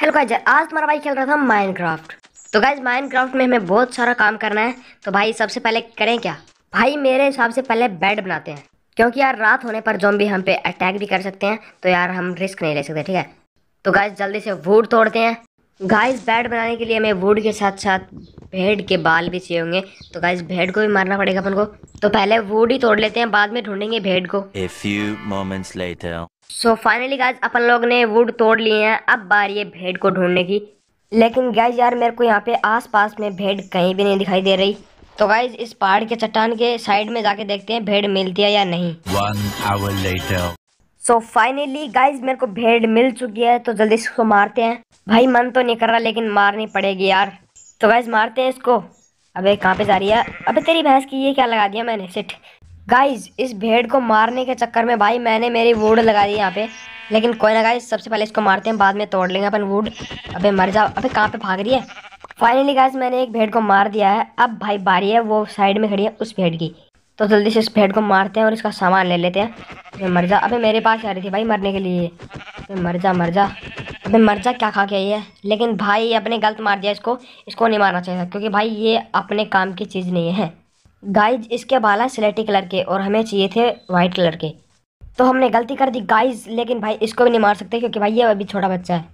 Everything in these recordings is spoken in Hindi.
हेलो गाइज आज तुम्हारा भाई खेल रहा था माइनक्राफ्ट तो गाइज माइनक्राफ्ट में हमें बहुत सारा काम करना है तो भाई सबसे पहले करें क्या भाई मेरे हिसाब से पहले बेड बनाते हैं क्योंकि यार रात होने पर जो हम पे अटैक भी कर सकते हैं तो यार हम रिस्क नहीं ले सकते ठीक है तो गाइज जल्दी से वुड तोड़ते हैं गाइज बेड बनाने के लिए हमें वुड के साथ साथ भेड़ के बाल भी चाहिए होंगे तो गाइज भेड़ को भी मारना पड़ेगा अपन को तो पहले वुड ही तोड़ लेते हैं बाद में ढूंढेंगे भेड़ को सो फाइनली गाइज अपन लोग ने वुड तोड़ लिए हैं अब बारी है भेड़ को ढूंढने की लेकिन गाइज यार मेरे को यहाँ पे आसपास में भेड़ कहीं भी नहीं दिखाई दे रही तो गाइज इस पहाड़ के चट्टान के साइड में जाके देखते हैं भेड़ मिलती है या नहीं सो फाइनली गाइज मेरे को भेड़ मिल चुकी है तो जल्दी इसको मारते हैं भाई मन तो नहीं कर रहा लेकिन मारनी पड़ेगी यार तो गाइज मारते हैं इसको अबे कहाँ पे जा रही है अबे तेरी भैंस की ये क्या लगा दिया मैंने सिट गाइज इस भेड़ को मारने के चक्कर में भाई मैंने मेरी वुड लगा दी यहाँ पे लेकिन कोई ना गाइज सबसे पहले इसको मारते हैं बाद में तोड़ लेंगे अपन वुड अबे मर जाओ अबे कहाँ पे भाग रही है फाइनली गाइज मैंने एक भेड़ को मार दिया है अब भाई बारी है वो साइड में खड़ी है उस भेड़ की तो जल्दी से इस भेड़ को मारते हैं और इसका सामान ले लेते हैं अभी मर जा अभी मेरे पास आ रही थी भाई मरने के लिए अभी मर जा मर जा अभी मर जा क्या खा के आई है लेकिन भाई अपने गलत मार दिया इसको इसको नहीं मारना चाहिए क्योंकि भाई ये अपने काम की चीज़ नहीं है गाइज इसके बाल है स्लेटी कलर के और हमें चाहिए थे वाइट कलर के तो हमने गलती कर दी गाइज लेकिन भाई इसको भी नहीं मार सकते क्योंकि भाई ये अभी छोटा बच्चा है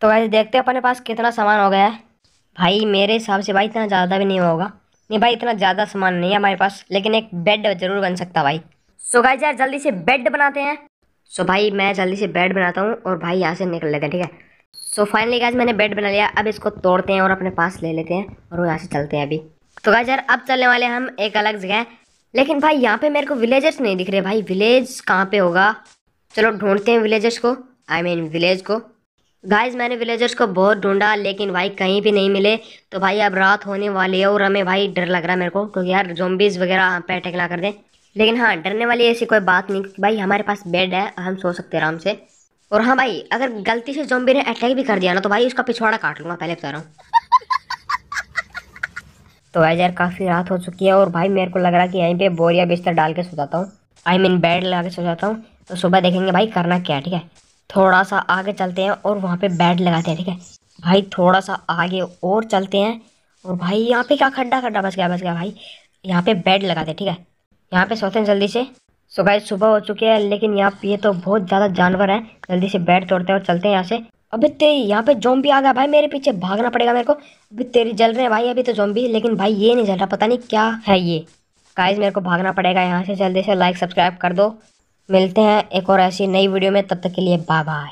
तो गाइज देखते हैं अपने पास कितना सामान हो गया है भाई मेरे हिसाब से भाई इतना ज़्यादा भी नहीं होगा नहीं भाई इतना ज़्यादा सामान नहीं है हमारे पास लेकिन एक बेड ज़रूर बन सकता भाई सो गाइज यार जल्दी से बेड बनाते हैं सो भाई मैं जल्दी से बेड बनाता हूँ और भाई यहाँ से निकल लेते हैं ठीक है सो फाइनली गाइज मैंने बेड बना लिया अब इसको तोड़ते हैं और अपने पास ले लेते हैं और वो यहाँ से चलते हैं अभी तो भाई यार अब चलने वाले हम एक अलग जगह लेकिन भाई यहाँ पे मेरे को विलेजर्स नहीं दिख रहे भाई विलेज कहाँ पे होगा चलो ढूंढते हैं विलेजर्स को I I mean mean, village को गाइज मैंने विलेजर्स को बहुत ढूंढा लेकिन भाई कहीं भी नहीं मिले तो भाई अब रात होने वाली है और हमें भाई डर लग रहा है मेरे को क्योंकि यार जोम्बिस वगैरह हम पे अटैक ना कर दें लेकिन हाँ डरने वाली ऐसी कोई बात नहीं क्योंकि भाई हमारे पास बेड है हम सो सकते हैं आराम से और हाँ भाई अगर गलती से जोम्बी ने अटैक भी कर दिया ना तो भाई उसका पिछवाड़ा काट लूँगा पहले बता रहा हूँ तो भाई यार काफ़ी रात हो चुकी है और भाई मेरे को लग रहा है कि यहीं पे बोरिया बिस्तर डाल के सो जाता हूँ आई मीन बेड लगा के सो जाता हूँ तो सुबह देखेंगे भाई करना क्या है ठीक है थोड़ा सा आगे चलते हैं और वहाँ पे बेड लगाते हैं ठीक है भाई थोड़ा सा आगे और चलते हैं और भाई यहाँ पे क्या खड्डा खड्डा बच गया बस गया भाई यहाँ पे बेड लगाते हैं ठीक है यहाँ पे सोते हैं जल्दी से सो सुबह हो चुकी है लेकिन यहाँ पे तो बहुत ज़्यादा जानवर हैं जल्दी से बेड तोड़ते हैं और चलते हैं यहाँ से अभी तेरी यहाँ पे जोम्बी आ गया भाई मेरे पीछे भागना पड़ेगा मेरे को अभी तेरी जल रहे हैं भाई अभी तो जोम्बी लेकिन भाई ये नहीं जल रहा पता नहीं क्या है ये काइज मेरे को भागना पड़ेगा यहाँ से जल्दी से लाइक सब्सक्राइब कर दो मिलते हैं एक और ऐसी नई वीडियो में तब तक के लिए बाय बाय